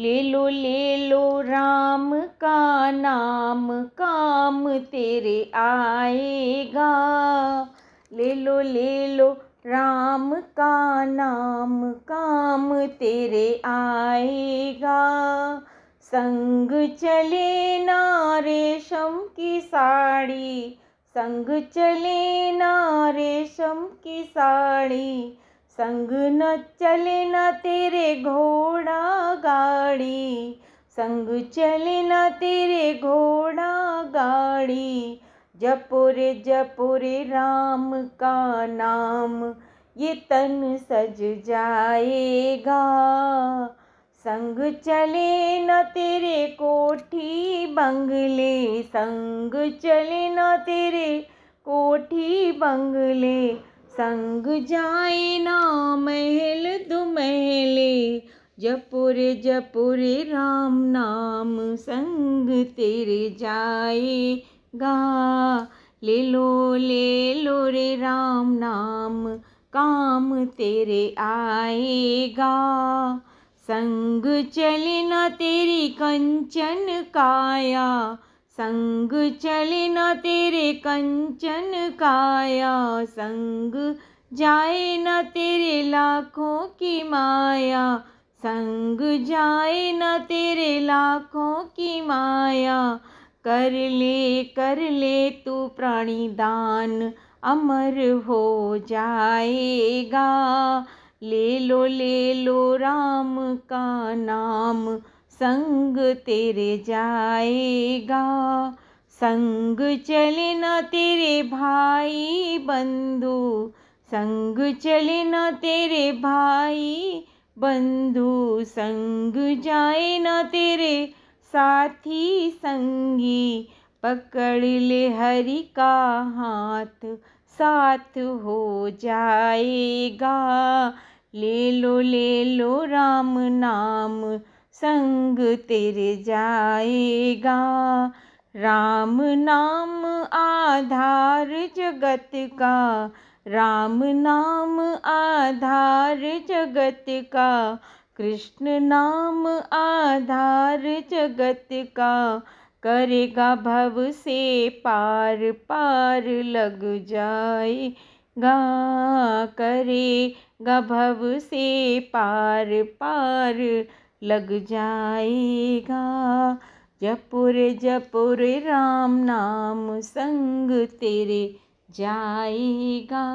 ले लो ले लो राम का नाम काम तेरे आएगा ले लो ले लो राम का नाम काम तेरे आएगा संग चले ना रेशम की साड़ी संग चले ना रेशम की साड़ी संग न चले न तेरे घोड़ा गाड़ी संग चले न तेरे घोड़ा गाड़ी जपुर जपुर राम का नाम ये तन सज जाएगा संग चले न तेरे कोठी बंगले संग चले न तेरे कोठी बंगले संग जाए ना महल दुमहले जपुर जपुर राम नाम संग तेरे जाएगा ले लो ले लो रे राम नाम काम तेरे आएगा संग चलना तेरी कंचन काया संग चले न तेरे कंचन काया संग जाए न तेरे लाखों की माया संग जाए न तेरे लाखों की माया कर ले कर ले तू प्राणी दान अमर हो जाएगा ले लो ले लो राम का नाम संग तेरे जाएगा संग चले न तेरे भाई बंधु संग चले न तेरे भाई बंधु संग जाए न तेरे साथी संगी पकड़ ले हरि का हाथ साथ हो जाएगा ले लो ले लो राम नाम संग तेरे जाएगा राम नाम आधार जगत का राम नाम आधार जगत का कृष्ण नाम आधार जगत का करेगा भव से पार पार लग जाए गा करे गभव से पार पार लग जाएगा जपुर जपुर राम नाम संग तेरे जाएगा